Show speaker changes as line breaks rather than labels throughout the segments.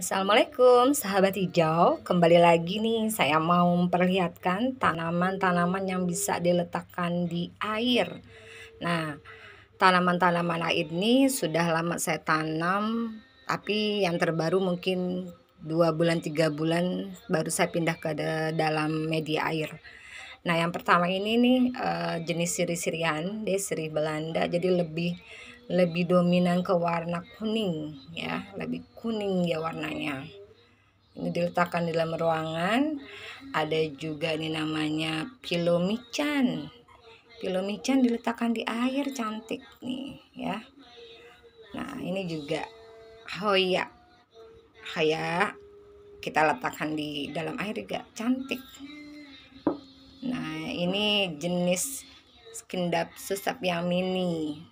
Assalamualaikum sahabat hijau, kembali lagi nih saya mau memperlihatkan tanaman-tanaman yang bisa diletakkan di air. Nah, tanaman-tanaman air ini sudah lama saya tanam, tapi yang terbaru mungkin dua bulan tiga bulan baru saya pindah ke dalam media air. Nah, yang pertama ini nih eh, jenis sirih-sirian, dia sirih Belanda, jadi lebih lebih dominan ke warna kuning ya lebih kuning ya warnanya ini diletakkan di dalam ruangan ada juga ini namanya pilomican pilomican diletakkan di air cantik nih ya nah ini juga hoya hoya kita letakkan di dalam air juga cantik nah ini jenis skendap susap yang mini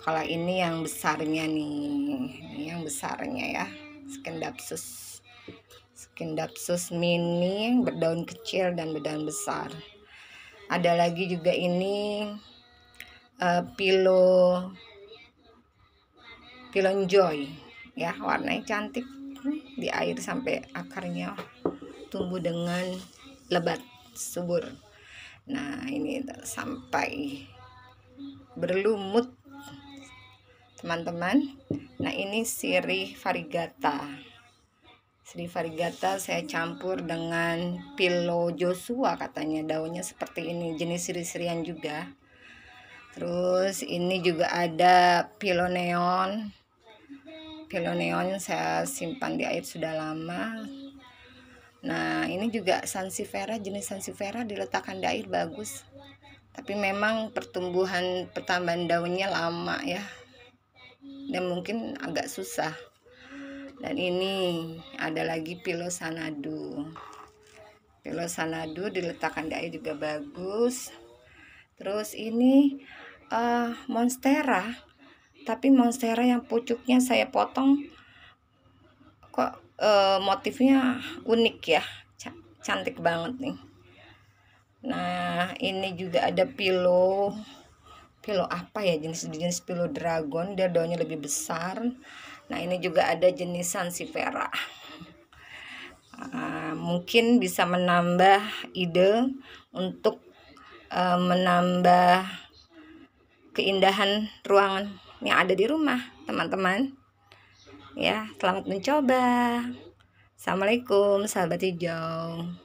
kalau ini yang besarnya nih ini yang besarnya ya skendapsus skendapsus mini berdaun kecil dan berdaun besar ada lagi juga ini uh, eh, pilo pilonjoy ya warnanya cantik hmm, di air sampai akarnya tumbuh dengan lebat subur nah ini sampai berlumut teman-teman nah ini sirih varigata sirih varigata saya campur dengan pilo joshua katanya daunnya seperti ini jenis sirih-sirian juga terus ini juga ada pilo neon, piloneon piloneon saya simpan di air sudah lama Nah, ini juga sansifera, jenis sansifera diletakkan di air bagus. Tapi memang pertumbuhan pertambahan daunnya lama ya dan mungkin agak susah dan ini ada lagi pilo sanadu pilo sanadu diletakkan di air juga bagus terus ini uh, monstera tapi monstera yang pucuknya saya potong kok uh, motifnya unik ya cantik banget nih nah ini juga ada pilo pillow apa ya jenis-jenis pillow dragon dia daunnya lebih besar nah ini juga ada jenis sansifera uh, ah, mungkin bisa menambah ide untuk uh, menambah keindahan ruangan yang ada di rumah teman-teman ya selamat mencoba Assalamualaikum sahabat hijau